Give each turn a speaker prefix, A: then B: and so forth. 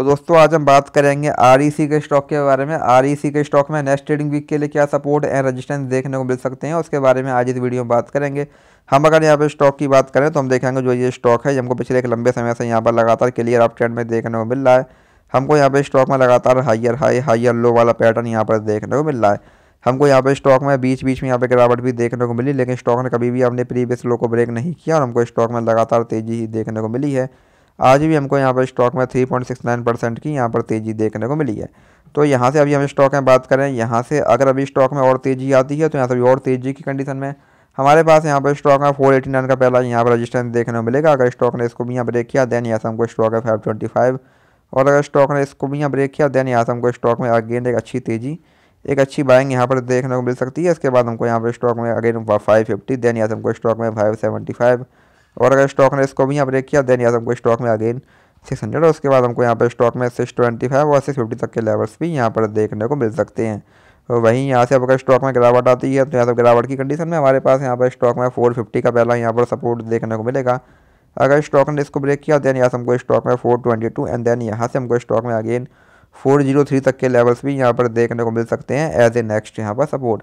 A: तो दोस्तों आज हम बात करेंगे आर e के स्टॉक के बारे में आर e के स्टॉक में नेक्स्ट ट्रेडिंग वीक के लिए क्या सपोर्ट एंड रजिस्टेंस देखने को मिल सकते हैं उसके बारे में आज इस वीडियो में बात करेंगे हम अगर यहाँ पे स्टॉक की बात करें तो हम देखेंगे जो ये स्टॉक है हमको पिछले एक लंबे समय से यहाँ पर लगातार क्लियर अप ट्रेंड में देखने को मिल रहा है हमको यहाँ पे स्टॉक में लगातार हाइयर हाई हाइयर लो वाला पैटर्न यहाँ पर देखने को मिल रहा है हमको यहाँ पे स्टॉक में बीच बीच में यहाँ पे गिरावट भी देखने को मिली लेकिन स्टॉक ने कभी भी अपने प्रीवियस लो को ब्रेक नहीं किया और हमको स्टॉक में लगातार तेज़ी ही देखने को मिली है आज भी हमको यहाँ पर स्टॉक में 3.69 परसेंट की यहाँ पर तेज़ी देखने को मिली है तो यहाँ से अभी हम स्टॉक में बात करें यहाँ से अगर अभी स्टॉक में और तेज़ी आती है तो यहाँ से अभी और तेज़ी की कंडीशन में हमारे पास यहाँ पर स्टॉक में फोर एटी नाइन का पहला यहाँ पर रजिस्टेंस देखने को मिलेगा अगर स्टॉक ने इसको भी यहाँ ब्रेक किया देन यहाँ से हमको स्टॉक है फाइव ट्वेंटी फाइव और अगर स्टॉक ने इसको भी यहाँ ब्रेक किया देन यहाँ से हमको स्टॉक में अगेन एक अच्छी तेज़ी एक अच्छी बाइंग यहाँ पर देखने को मिल सकती है इसके बाद हमको यहाँ पर स्टॉक में अगेन फाइव फिफ्टी देन यहाँ से हमको स्टॉक में फाइव सेवेंटी फाइव और अगर स्टॉक ने इसको भी यहाँ ब्रेक किया देन यहाँ हमको स्टॉक में अगेन सिक्स हंड्रेड और उसके बाद हमको यहाँ पर स्टॉक में सिक्स ट्वेंटी फाइव और सिक्स फिफ्टी तक के लेवल्स भी यहाँ पर देखने को मिल सकते हैं तो वहीं यहाँ से अगर स्टॉक में गिरावट आती है तो यहाँ से गिरावट की कंडीशन में हमारे पास यहाँ पर स्टॉक में फोर फिफ्टी का पहला यहाँ पर सपोर्ट देखने को मिलेगा अगर स्टॉक ने इसको ब्रेक किया देन यहाँ से हमको स्टॉक में four twenty two and then यहाँ से हमको स्टॉक में अगेन फोर जीरो थ्री तक के लेवल्स भी यहाँ पर देखने को मिल सकते हैं एज ए नेक्स्ट यहाँ पर सपोर्ट